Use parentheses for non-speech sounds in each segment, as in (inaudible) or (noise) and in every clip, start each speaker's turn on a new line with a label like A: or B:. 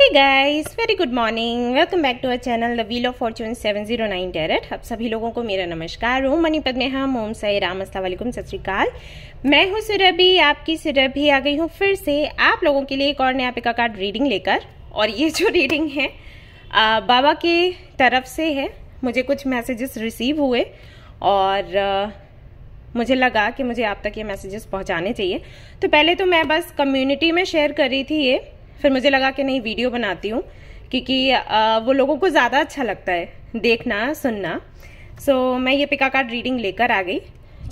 A: Hey guys very good morning welcome back to our channel the wheel of fortune 709 tarot अब सभी लोगों को मेरा नमस्कार ओम मणिपद में हम ओम साई राम असलम सत श्रीकाल मैं हूँ सुरभि आपकी सुरभि आ गई हूँ फिर से आप लोगों के लिए एक और नया पिका कार्ड रीडिंग लेकर और ये जो रीडिंग है आ, बाबा के तरफ से है मुझे कुछ मैसेजेस रिसीव हुए और आ, मुझे लगा कि मुझे आप तक ये मैसेजेस पहुंचाने चाहिए तो पहले तो मैं बस कम्युनिटी में शेयर कर रही थी ये फिर मुझे लगा कि नहीं वीडियो बनाती हूँ क्योंकि वो लोगों को ज़्यादा अच्छा लगता है देखना सुनना सो so, मैं ये पिका कार्ड रीडिंग लेकर आ गई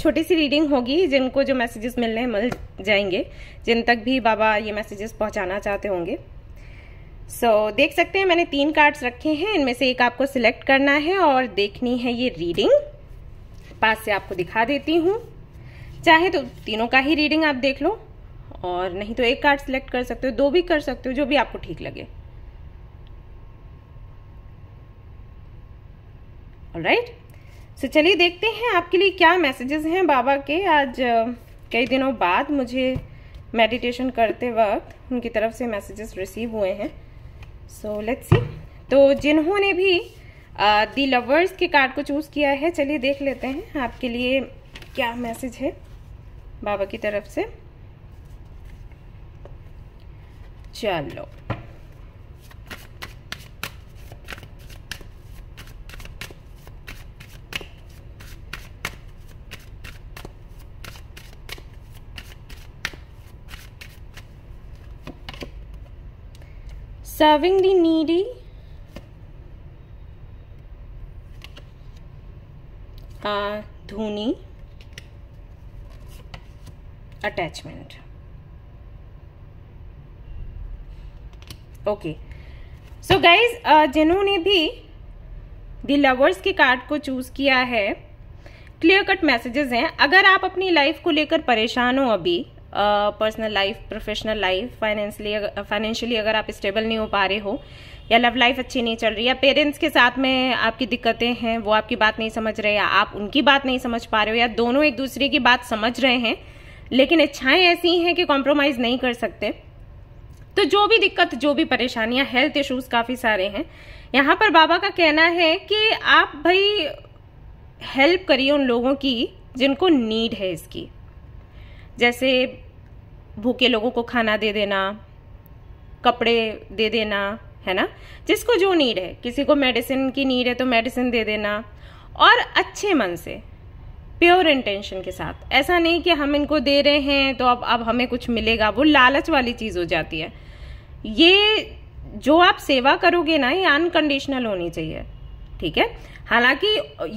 A: छोटी सी रीडिंग होगी जिनको जो मैसेजेस मिलने मिल जाएंगे जिन तक भी बाबा ये मैसेजेस पहुंचाना चाहते होंगे सो so, देख सकते हैं मैंने तीन कार्ड्स रखे हैं इनमें से एक आपको सिलेक्ट करना है और देखनी है ये रीडिंग पास से आपको दिखा देती हूँ चाहे तो तीनों का ही रीडिंग आप देख लो और नहीं तो एक कार्ड सिलेक्ट कर सकते हो दो भी कर सकते हो जो भी आपको ठीक लगे राइट सो चलिए देखते हैं आपके लिए क्या मैसेजेस हैं बाबा के आज कई दिनों बाद मुझे मेडिटेशन करते वक्त उनकी तरफ से मैसेजेस रिसीव हुए हैं सो लेट्स सी तो जिन्होंने भी दी लवर्स के कार्ड को चूज़ किया है चलिए देख लेते हैं आपके लिए क्या मैसेज है बाबा की तरफ से चलो serving the needy uh, dhuni attachment okay so guys जिन्होंने भी दी लवर्स के कार्ड को चूज किया है क्लियर कट मैसेजेस हैं अगर आप अपनी लाइफ को लेकर परेशान हो अभी personal life professional life financially financially अगर आप स्टेबल नहीं हो पा रहे हो या लव लाइफ अच्छी नहीं चल रही या पेरेंट्स के साथ में आपकी दिक्कतें हैं वो आपकी बात नहीं समझ रहे या आप उनकी बात नहीं समझ पा रहे हो या दोनों एक दूसरे की बात समझ रहे हैं लेकिन इच्छाएं ऐसी हैं कि कॉम्प्रोमाइज़ नहीं कर सकते तो जो भी दिक्कत जो भी परेशानियां हेल्थ इश्यूज काफ़ी सारे हैं यहाँ पर बाबा का कहना है कि आप भाई हेल्प करिए उन लोगों की जिनको नीड है इसकी जैसे भूखे लोगों को खाना दे देना कपड़े दे देना है ना जिसको जो नीड है किसी को मेडिसिन की नीड है तो मेडिसिन दे देना और अच्छे मन से प्योर इंटेंशन के साथ ऐसा नहीं कि हम इनको दे रहे हैं तो अब अब हमें कुछ मिलेगा वो लालच वाली चीज़ हो जाती है ये जो आप सेवा करोगे ना ये अनकंडीशनल होनी चाहिए ठीक है हालांकि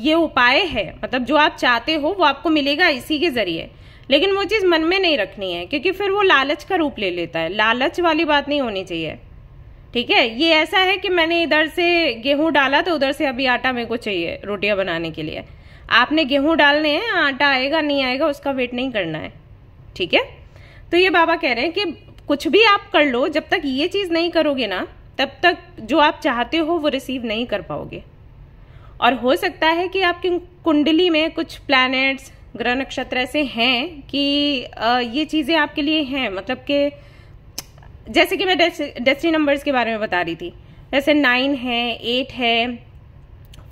A: ये उपाय है मतलब जो आप चाहते हो वो आपको मिलेगा इसी के ज़रिए लेकिन वो चीज़ मन में नहीं रखनी है क्योंकि फिर वो लालच का रूप ले लेता है लालच वाली बात नहीं होनी चाहिए ठीक है ये ऐसा है कि मैंने इधर से गेहूं डाला तो उधर से अभी आटा मेरे को चाहिए रोटियां बनाने के लिए आपने गेहूँ डालने हैं आटा आएगा नहीं आएगा उसका वेट नहीं करना है ठीक है तो ये बाबा कह रहे हैं कि कुछ भी आप कर लो जब तक ये चीज़ नहीं करोगे ना तब तक जो आप चाहते हो वो रिसीव नहीं कर पाओगे और हो सकता है कि आपकी कुंडली में कुछ प्लैनेट्स ग्रह नक्षत्र ऐसे हैं कि ये चीज़ें आपके लिए हैं मतलब कि जैसे कि मैं डेस्टिनी नंबर्स के बारे में बता रही थी जैसे नाइन है एट है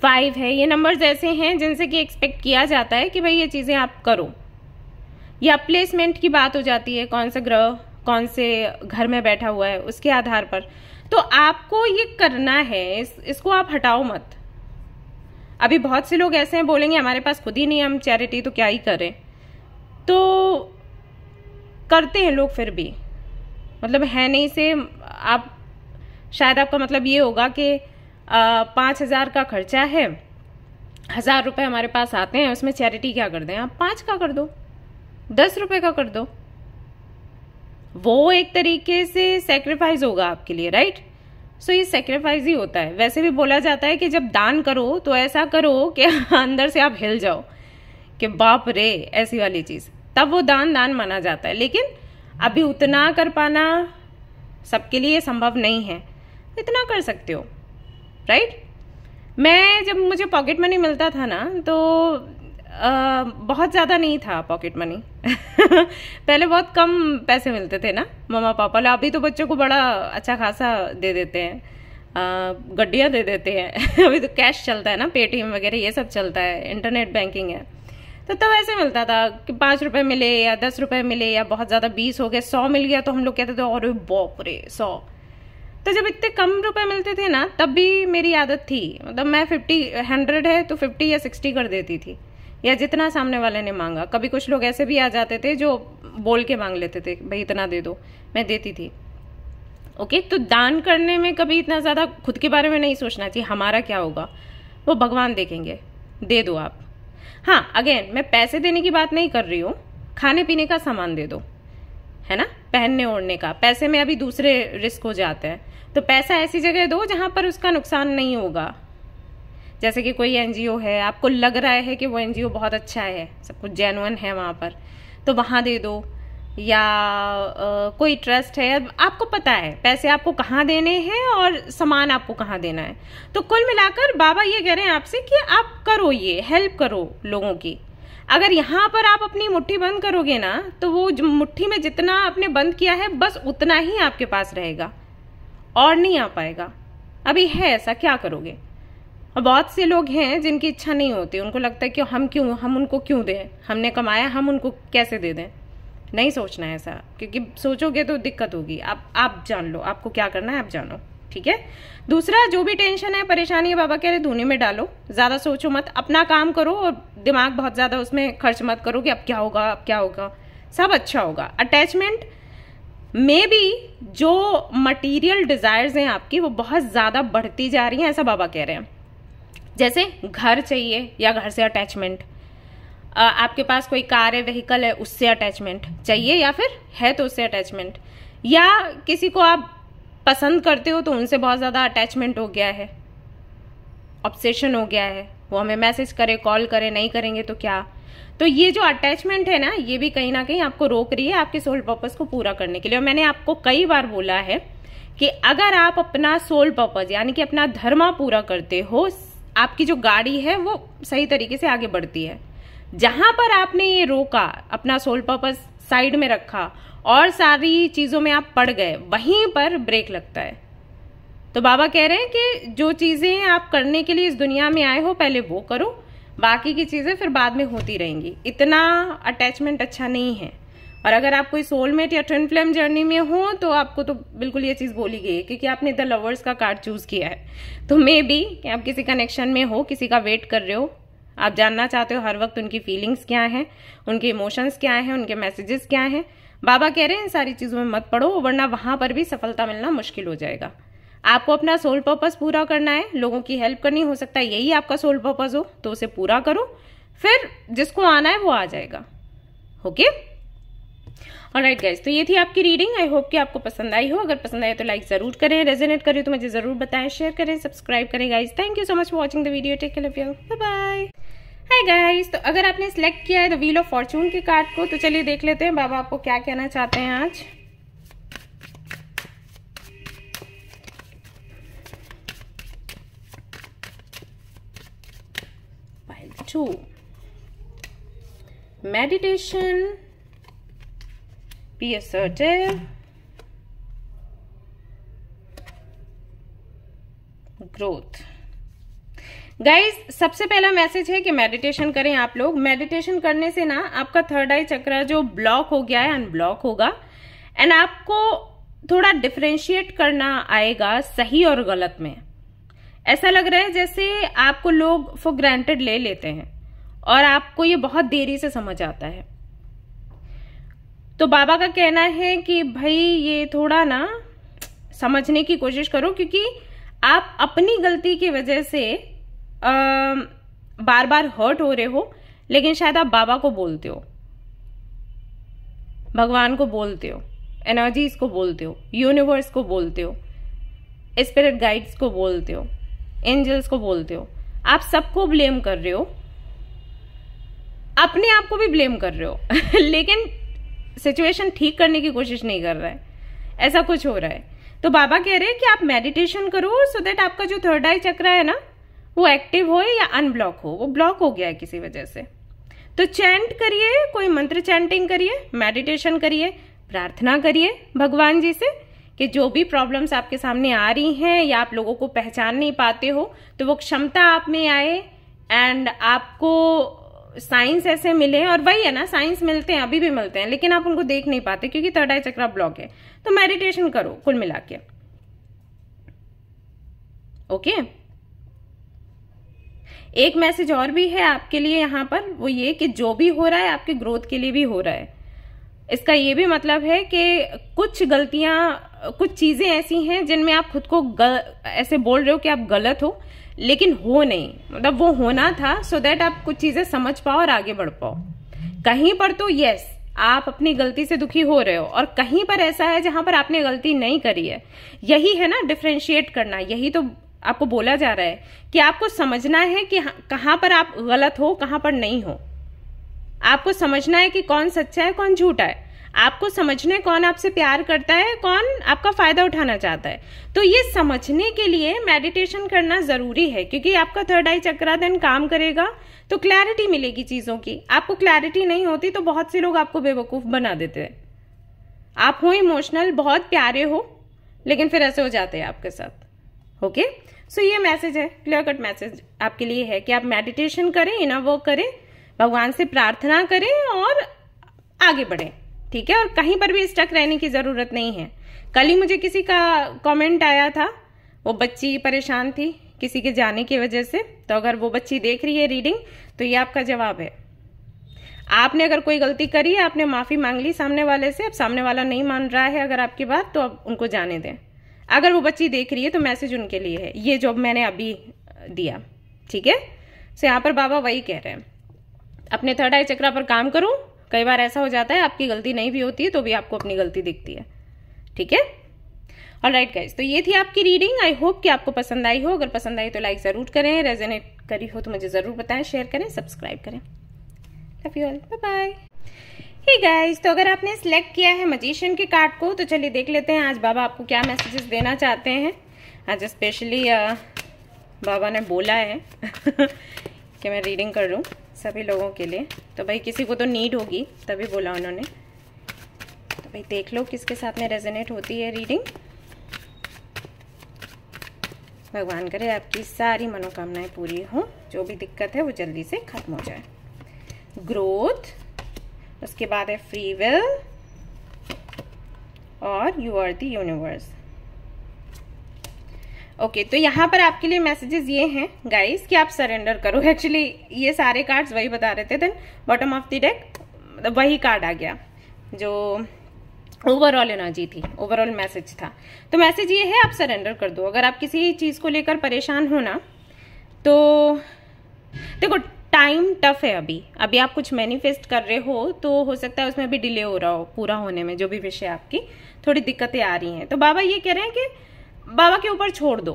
A: फाइव है ये नंबर्स ऐसे हैं जिनसे कि एक्सपेक्ट किया जाता है कि भाई ये चीज़ें आप करो या प्लेसमेंट की बात हो जाती है कौन सा ग्रह कौन से घर में बैठा हुआ है उसके आधार पर तो आपको ये करना है इस, इसको आप हटाओ मत अभी बहुत से लोग ऐसे हैं बोलेंगे हमारे पास खुद ही नहीं हम चैरिटी तो क्या ही करें तो करते हैं लोग फिर भी मतलब है नहीं से आप शायद आपका मतलब ये होगा कि पाँच हज़ार का खर्चा है हज़ार रुपये हमारे पास आते हैं उसमें चैरिटी क्या कर दें आप पाँच का कर दो दस रुपये का कर दो वो एक तरीके से सेक्रीफाइस होगा आपके लिए राइट सो so, ये सेक्रीफाइस ही होता है वैसे भी बोला जाता है कि जब दान करो तो ऐसा करो कि (laughs) अंदर से आप हिल जाओ कि बाप रे ऐसी वाली चीज़ तब वो दान दान माना जाता है लेकिन अभी उतना कर पाना सबके लिए संभव नहीं है इतना कर सकते हो राइट मैं जब मुझे पॉकेट मनी मिलता था ना तो आ, बहुत ज़्यादा नहीं था पॉकेट मनी (laughs) पहले बहुत कम पैसे मिलते थे ना मम्मा पापा लो अभी तो बच्चों को बड़ा अच्छा खासा दे देते हैं गड्डियाँ दे देते हैं (laughs) अभी तो कैश चलता है ना पेटीएम वगैरह ये सब चलता है इंटरनेट बैंकिंग है तो तब तो ऐसे मिलता था कि पाँच रुपये मिले या दस रुपये मिले या बहुत ज़्यादा बीस हो गए सौ मिल गया तो हम लोग कहते थे और बाप रे सौ तो जब इतने कम रुपए मिलते थे ना तब भी मेरी आदत थी मतलब मैं फिफ्टी हंड्रेड है तो फिफ्टी या सिक्सटी कर देती थी या जितना सामने वाले ने मांगा कभी कुछ लोग ऐसे भी आ जाते थे जो बोल के मांग लेते थे भाई इतना दे दो मैं देती थी ओके तो दान करने में कभी इतना ज़्यादा खुद के बारे में नहीं सोचना चाहिए हमारा क्या होगा वो भगवान देखेंगे दे दो आप हाँ अगेन मैं पैसे देने की बात नहीं कर रही हूँ खाने पीने का सामान दे दो है ना पहनने ओढ़ने का पैसे में अभी दूसरे रिस्क हो जाते हैं तो पैसा ऐसी जगह दो जहाँ पर उसका नुकसान नहीं होगा जैसे कि कोई एनजीओ है आपको लग रहा है कि वो एनजीओ बहुत अच्छा है सब कुछ जेनुअन है वहाँ पर तो वहाँ दे दो या आ, कोई ट्रस्ट है आपको पता है पैसे आपको कहाँ देने हैं और सामान आपको कहाँ देना है तो कुल मिलाकर बाबा ये कह रहे हैं आपसे कि आप करो ये हेल्प करो लोगों की अगर यहाँ पर आप अपनी मुट्ठी बंद करोगे ना तो वो मुट्ठी में जितना आपने बंद किया है बस उतना ही आपके पास रहेगा और नहीं आ पाएगा अभी है ऐसा क्या करोगे और बहुत से लोग हैं जिनकी इच्छा नहीं होती उनको लगता है कि हम क्यों हम उनको क्यों दें हमने कमाया हम उनको कैसे दे दें नहीं सोचना है ऐसा क्योंकि सोचोगे तो दिक्कत होगी आप आप जान लो आपको क्या करना है आप जानो ठीक है दूसरा जो भी टेंशन है परेशानी है बाबा कह रहे धोने में डालो ज़्यादा सोचो मत अपना काम करो और दिमाग बहुत ज़्यादा उसमें खर्च मत करो कि अब क्या होगा अब क्या होगा सब अच्छा होगा अटैचमेंट मे बी जो मटीरियल डिज़ायर्स हैं आपकी वो बहुत ज़्यादा बढ़ती जा रही हैं ऐसा बाबा कह रहे हैं जैसे घर चाहिए या घर से अटैचमेंट आपके पास कोई कार है व्हीकल है उससे अटैचमेंट चाहिए या फिर है तो उससे अटैचमेंट या किसी को आप पसंद करते हो तो उनसे बहुत ज़्यादा अटैचमेंट हो गया है ऑब्सेशन हो गया है वो हमें मैसेज करे कॉल करे नहीं करेंगे तो क्या तो ये जो अटैचमेंट है ना ये भी कहीं ना कहीं आपको रोक रही है आपके सोल पर्पज को पूरा करने के लिए और मैंने आपको कई बार बोला है कि अगर आप अपना सोल पर्पज यानी कि अपना धर्मा पूरा करते हो आपकी जो गाड़ी है वो सही तरीके से आगे बढ़ती है जहां पर आपने ये रोका अपना सोल पर्पज साइड में रखा और सारी चीज़ों में आप पड़ गए वहीं पर ब्रेक लगता है तो बाबा कह रहे हैं कि जो चीज़ें आप करने के लिए इस दुनिया में आए हो पहले वो करो बाकी की चीज़ें फिर बाद में होती रहेंगी इतना अटैचमेंट अच्छा नहीं है और अगर आप कोई सोलमेट या ट्रेन फ्लेम जर्नी में हो तो आपको तो बिल्कुल ये चीज़ बोली गई है क्योंकि आपने द लवर्स का कार्ड चूज़ किया है तो मे बी कि आप किसी कनेक्शन में हो किसी का वेट कर रहे हो आप जानना चाहते हो हर वक्त उनकी फीलिंग्स क्या हैं उनके इमोशंस क्या हैं उनके मैसेजेस क्या हैं बाबा कह रहे हैं इन सारी चीज़ों में मत पड़ो वरना वहाँ पर भी सफलता मिलना मुश्किल हो जाएगा आपको अपना सोल पर्पज़ पूरा करना है लोगों की हेल्प करनी हो सकता है यही आपका सोल पर्पज़ हो तो उसे पूरा करो फिर जिसको आना है वो आ जाएगा ओके और राइट गाइज तो ये थी आपकी रीडिंग आई होप कि आपको पसंद आई हो अगर पसंद आए तो लाइक ज़रूर करें रेजोनेट करें तो मुझे ज़रूर बताएं शेयर करें सब्सक्राइब करें guys thank you so much for watching the video take love you bye hi guys तो अगर आपने सेलेक्ट किया है द व्हील ऑफ फॉर्चून के कार्ड को तो चलिए देख लेते हैं बाबा आपको क्या कहना चाहते हैं आज to meditation be assertive growth guys सबसे पहला मैसेज है कि मेडिटेशन करें आप लोग मेडिटेशन करने से ना आपका थर्ड आई चक्र जो ब्लॉक हो गया है अनब्लॉक होगा एंड आपको थोड़ा डिफ्रेंशिएट करना आएगा सही और गलत में ऐसा लग रहा है जैसे आपको लोग फॉर ग्रांटेड ले लेते हैं और आपको ये बहुत देरी से समझ आता है तो बाबा का कहना है कि भाई ये थोड़ा ना समझने की कोशिश करो क्योंकि आप अपनी गलती की वजह से बार बार हर्ट हो रहे हो लेकिन शायद आप बाबा को बोलते हो भगवान को बोलते हो एनर्जीज को बोलते हो यूनिवर्स को बोलते हो स्पिरिट गाइड्स को बोलते हो एंजल्स को बोलते हो आप सबको ब्लेम कर रहे हो अपने आप को भी ब्लेम कर रहे हो (laughs) लेकिन सिचुएशन ठीक करने की कोशिश नहीं कर रहा है ऐसा कुछ हो रहा है तो बाबा कह रहे हैं कि आप मेडिटेशन करो सो so आपका जो थर्ड आई चक्र है ना वो एक्टिव हो या अनब्लॉक हो वो ब्लॉक हो गया है किसी वजह से तो चैंट करिए कोई मंत्र चैंटिंग करिए मेडिटेशन करिए प्रार्थना करिए भगवान जी से कि जो भी प्रॉब्लम्स आपके सामने आ रही हैं या आप लोगों को पहचान नहीं पाते हो तो वो क्षमता आप में आए एंड आपको साइंस ऐसे मिले और वही है ना साइंस मिलते हैं अभी भी मिलते हैं लेकिन आप उनको देख नहीं पाते क्योंकि थर्ड आई चक्रा ब्लॉक है तो मेडिटेशन करो कुल मिला के ओके okay? एक मैसेज और भी है आपके लिए यहाँ पर वो ये कि जो भी हो रहा है आपके ग्रोथ के लिए भी हो रहा है इसका ये भी मतलब है कि कुछ गलतियाँ कुछ चीज़ें ऐसी हैं जिनमें आप खुद को गल, ऐसे बोल रहे हो कि आप गलत हो लेकिन हो नहीं मतलब वो होना था सो so देट आप कुछ चीज़ें समझ पाओ और आगे बढ़ पाओ कहीं पर तो यस आप अपनी गलती से दुखी हो रहे हो और कहीं पर ऐसा है जहां पर आपने गलती नहीं करी है यही है ना डिफ्रेंशिएट करना यही तो आपको बोला जा रहा है कि आपको समझना है कि कहां पर आप गलत हो कहां पर नहीं हो आपको समझना है कि कौन सच्चा है कौन झूठा है आपको समझने कौन आपसे प्यार करता है कौन आपका फायदा उठाना चाहता है तो ये समझने के लिए मेडिटेशन करना जरूरी है क्योंकि आपका थर्ड आई चक्राधन काम करेगा तो क्लैरिटी मिलेगी चीजों की आपको क्लैरिटी नहीं होती तो बहुत से लोग आपको बेवकूफ बना देते हैं आप हो इमोशनल बहुत प्यारे हो लेकिन फिर ऐसे हो जाते हैं आपके साथ ओके सो ये मैसेज है क्लियर कट मैसेज आपके लिए है कि आप मेडिटेशन करें इना वो करें भगवान से प्रार्थना करें और आगे बढ़ें ठीक है और कहीं पर भी स्टक रहने की ज़रूरत नहीं है कल ही मुझे किसी का कमेंट आया था वो बच्ची परेशान थी किसी के जाने की वजह से तो अगर वो बच्ची देख रही है रीडिंग तो ये आपका जवाब है आपने अगर कोई गलती करी है आपने माफ़ी मांग ली सामने वाले से अब सामने वाला नहीं मान रहा है अगर आपकी बात तो अब उनको जाने दें अगर वो बच्ची देख रही है तो मैसेज उनके लिए है ये जॉब मैंने अभी दिया ठीक है सो यहाँ पर बाबा वही कह रहे हैं अपने थर्ड आई चक्रा पर काम करो कई बार ऐसा हो जाता है आपकी गलती नहीं भी होती है तो भी आपको अपनी गलती दिखती है ठीक है और राइट गाइज तो ये थी आपकी रीडिंग आई होप कि आपको पसंद आई हो अगर पसंद आई तो लाइक ज़रूर करें रेजोनेट करी हो तो मुझे ज़रूर बताएं शेयर करें सब्सक्राइब करें love you all bye bye hi hey तो अगर आपने सेलेक्ट किया है मजिशियन के कार्ड को तो चलिए देख लेते हैं आज बाबा आपको क्या मैसेजेस देना चाहते हैं आज स्पेशली uh, बाबा ने बोला है (laughs) कि मैं रीडिंग कर लूँ सभी लोगों के लिए तो भाई किसी को तो नीड होगी तभी बोला उन्होंने तो भाई देख लो किसके साथ में रेजोनेट होती है रीडिंग भगवान करे आपकी सारी मनोकामनाएं पूरी हों जो भी दिक्कत है वो जल्दी से खत्म हो जाए ग्रोथ उसके बाद है फ्री विल और you are the universe okay okay, तो यहाँ पर आपके लिए मैसेजेस ये हैं गाइस कि आप सरेंडर करो एक्चुअली (laughs) ये सारे कार्ड्स वही बता रहे थे then bottom of the deck वही कार्ड आ गया जो ओवरऑल एनर्जी थी ओवरऑल मैसेज था तो मैसेज ये है आप सरेंडर कर दो अगर आप किसी चीज़ को लेकर परेशान हो ना तो देखो टाइम टफ है अभी अभी आप कुछ मैनिफेस्ट कर रहे हो तो हो सकता है उसमें भी डिले हो रहा हो पूरा होने में जो भी विषय आपकी थोड़ी दिक्कतें आ रही हैं तो बाबा ये कह रहे हैं कि बाबा के ऊपर छोड़ दो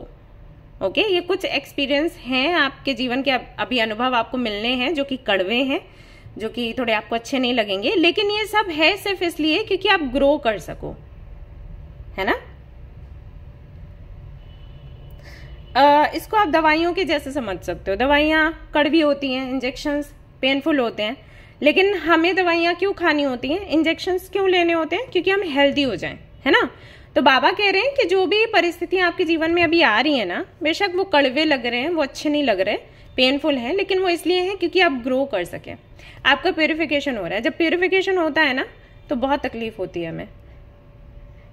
A: ओके ये कुछ एक्सपीरियंस हैं आपके जीवन के अभी अनुभव आपको मिलने हैं जो कि कड़वे हैं जो कि थोड़े आपको अच्छे नहीं लगेंगे लेकिन ये सब है सिर्फ इसलिए क्योंकि आप ग्रो कर सको है ना इसको आप दवाइयों के जैसे समझ सकते हो दवाइयाँ कड़वी होती हैं इंजेक्शन्स पेनफुल होते हैं लेकिन हमें दवाइयाँ क्यों खानी होती हैं इंजेक्शन्स क्यों लेने होते हैं क्योंकि हम हेल्दी हो जाएं है ना तो बाबा कह रहे हैं कि जो भी परिस्थितियाँ आपके जीवन में अभी आ रही है ना बेशक वो कड़वे लग रहे हैं वो अच्छे नहीं लग रहे पेनफुल हैं लेकिन वो इसलिए हैं क्योंकि आप ग्रो कर सकें आपका प्योरीफिकेशन हो रहा है जब प्योरीफिकेशन होता है ना तो बहुत तकलीफ होती है हमें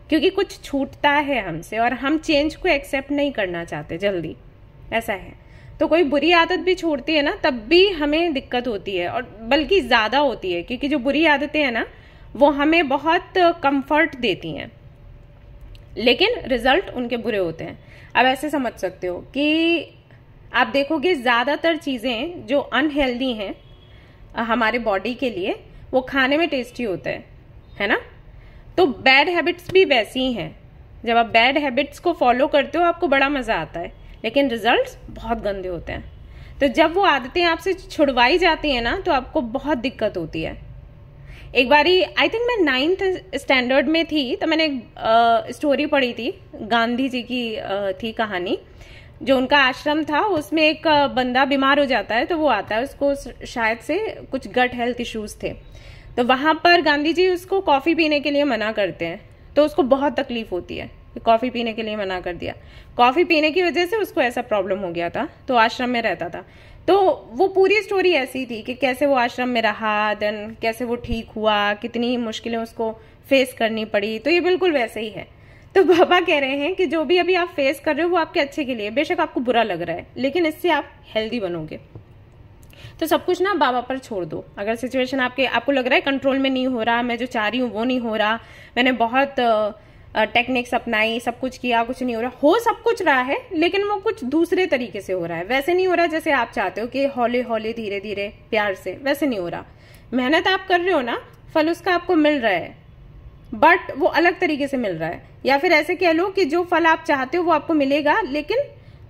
A: क्योंकि कुछ छूटता है हमसे और हम चेंज को एक्सेप्ट नहीं करना चाहते जल्दी ऐसा है तो कोई बुरी आदत भी छोड़ती है ना तब भी हमें दिक्कत होती है और बल्कि ज़्यादा होती है क्योंकि जो बुरी आदतें हैं ना वो हमें बहुत कंफर्ट देती हैं लेकिन रिजल्ट उनके बुरे होते हैं अब ऐसे समझ सकते हो कि आप देखोगे ज़्यादातर चीज़ें जो अनहेल्दी हैं हमारे बॉडी के लिए वो खाने में टेस्टी होते हैं है ना तो बैड हैबिट्स भी वैसी ही हैं जब आप बैड हैबिट्स को फॉलो करते हो आपको बड़ा मज़ा आता है लेकिन रिजल्ट्स बहुत गंदे होते हैं तो जब वो आदतें आपसे छुड़वाई जाती हैं ना तो आपको बहुत दिक्कत होती है एक बारी आई थिंक मैं नाइन्थ स्टैंडर्ड में थी तो मैंने एक स्टोरी पढ़ी थी गांधी जी की आ, थी कहानी जो उनका आश्रम था उसमें एक बंदा बीमार हो जाता है तो वो आता है उसको शायद से कुछ गट हेल्थ इश्यूज थे तो वहाँ पर गांधी जी उसको कॉफ़ी पीने के लिए मना करते हैं तो उसको बहुत तकलीफ होती है कॉफ़ी पीने के लिए मना कर दिया कॉफ़ी पीने की वजह से उसको ऐसा प्रॉब्लम हो गया था तो आश्रम में रहता था तो वो पूरी स्टोरी ऐसी थी कि कैसे वो आश्रम में रहा देन कैसे वो ठीक हुआ कितनी मुश्किलें उसको फेस करनी पड़ी तो ये बिल्कुल वैसे ही है तो बाबा कह रहे हैं कि जो भी अभी आप फेस कर रहे हो वो आपके अच्छे के लिए बेशक आपको बुरा लग रहा है लेकिन इससे आप हेल्दी बनोगे तो सब कुछ ना बाबा पर छोड़ दो अगर सिचुएशन आपके आपको लग रहा है कंट्रोल में नहीं हो रहा मैं जो चाह रही हूँ वो नहीं हो रहा मैंने बहुत टेक्निक्स अपनाई सब कुछ किया कुछ नहीं हो रहा हो सब कुछ रहा है लेकिन वो कुछ दूसरे तरीके से हो रहा है वैसे नहीं हो रहा जैसे आप चाहते हो कि हौले हौले धीरे धीरे प्यार से वैसे नहीं हो रहा मेहनत आप कर रहे हो ना फल उसका आपको मिल रहा है बट वो अलग तरीके से मिल रहा है या फिर ऐसे कह लो कि जो फल आप चाहते हो वो आपको मिलेगा लेकिन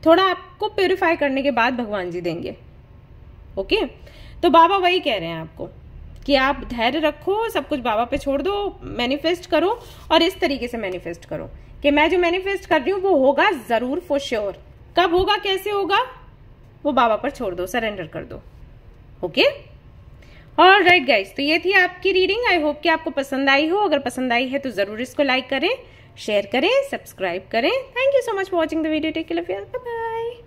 A: थोड़ा आपको प्योरीफाई करने के बाद भगवान जी देंगे ओके तो बाबा वही कह रहे हैं आपको कि आप धैर्य रखो सब कुछ बाबा पे छोड़ दो मैनिफेस्ट करो और इस तरीके से मैनिफेस्ट करो कि मैं जो मैनिफेस्ट कर रही हूँ वो होगा जरूर फॉर श्योर कब होगा कैसे होगा वो बाबा पर छोड़ दो सरेंडर कर दो ओके और राइट गाइज तो ये थी आपकी रीडिंग आई होप कि आपको पसंद आई हो अगर पसंद आई है तो जरूर इसको लाइक करें शेयर करें सब्सक्राइब करें thank you so much for watching the video take bye